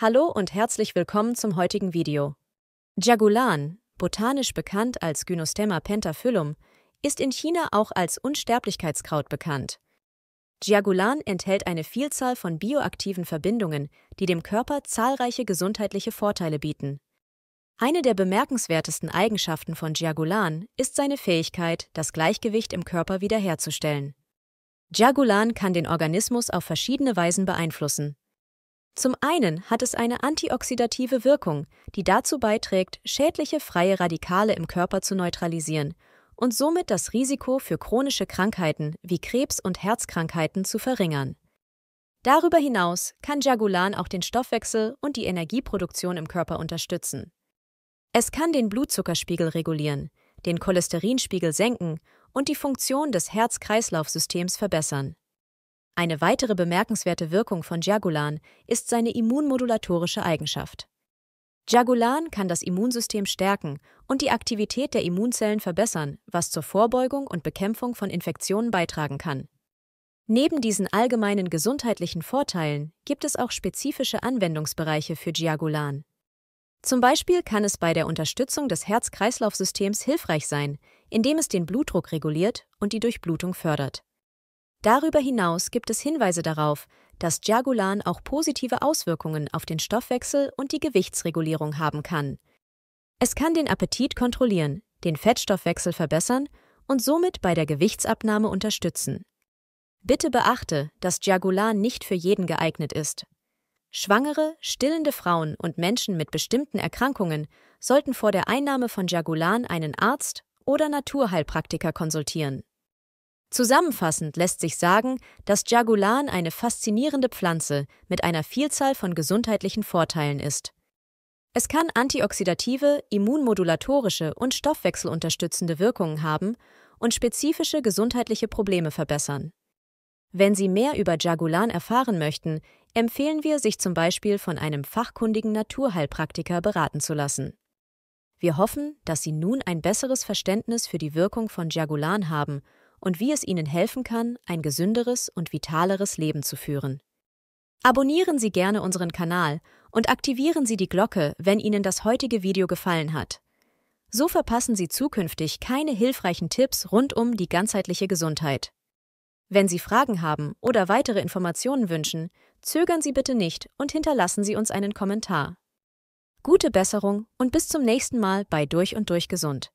Hallo und herzlich willkommen zum heutigen Video. Jagulan, botanisch bekannt als Gynostema pentaphyllum, ist in China auch als Unsterblichkeitskraut bekannt. Jagulan enthält eine Vielzahl von bioaktiven Verbindungen, die dem Körper zahlreiche gesundheitliche Vorteile bieten. Eine der bemerkenswertesten Eigenschaften von Jagulan ist seine Fähigkeit, das Gleichgewicht im Körper wiederherzustellen. Jagulan kann den Organismus auf verschiedene Weisen beeinflussen. Zum einen hat es eine antioxidative Wirkung, die dazu beiträgt, schädliche freie Radikale im Körper zu neutralisieren und somit das Risiko für chronische Krankheiten wie Krebs und Herzkrankheiten zu verringern. Darüber hinaus kann Jagulan auch den Stoffwechsel und die Energieproduktion im Körper unterstützen. Es kann den Blutzuckerspiegel regulieren, den Cholesterinspiegel senken und die Funktion des Herz-Kreislauf-Systems verbessern. Eine weitere bemerkenswerte Wirkung von Jagulan ist seine immunmodulatorische Eigenschaft. Jagulan kann das Immunsystem stärken und die Aktivität der Immunzellen verbessern, was zur Vorbeugung und Bekämpfung von Infektionen beitragen kann. Neben diesen allgemeinen gesundheitlichen Vorteilen gibt es auch spezifische Anwendungsbereiche für Jagulan. Zum Beispiel kann es bei der Unterstützung des Herz-Kreislauf-Systems hilfreich sein, indem es den Blutdruck reguliert und die Durchblutung fördert. Darüber hinaus gibt es Hinweise darauf, dass Jagulan auch positive Auswirkungen auf den Stoffwechsel und die Gewichtsregulierung haben kann. Es kann den Appetit kontrollieren, den Fettstoffwechsel verbessern und somit bei der Gewichtsabnahme unterstützen. Bitte beachte, dass Jagulan nicht für jeden geeignet ist. Schwangere, stillende Frauen und Menschen mit bestimmten Erkrankungen sollten vor der Einnahme von Jagulan einen Arzt oder Naturheilpraktiker konsultieren. Zusammenfassend lässt sich sagen, dass Jagulan eine faszinierende Pflanze mit einer Vielzahl von gesundheitlichen Vorteilen ist. Es kann antioxidative, immunmodulatorische und stoffwechselunterstützende Wirkungen haben und spezifische gesundheitliche Probleme verbessern. Wenn Sie mehr über Jagulan erfahren möchten, empfehlen wir, sich zum Beispiel von einem fachkundigen Naturheilpraktiker beraten zu lassen. Wir hoffen, dass Sie nun ein besseres Verständnis für die Wirkung von Jagulan haben und wie es Ihnen helfen kann, ein gesünderes und vitaleres Leben zu führen. Abonnieren Sie gerne unseren Kanal und aktivieren Sie die Glocke, wenn Ihnen das heutige Video gefallen hat. So verpassen Sie zukünftig keine hilfreichen Tipps rund um die ganzheitliche Gesundheit. Wenn Sie Fragen haben oder weitere Informationen wünschen, zögern Sie bitte nicht und hinterlassen Sie uns einen Kommentar. Gute Besserung und bis zum nächsten Mal bei Durch und Durch Gesund.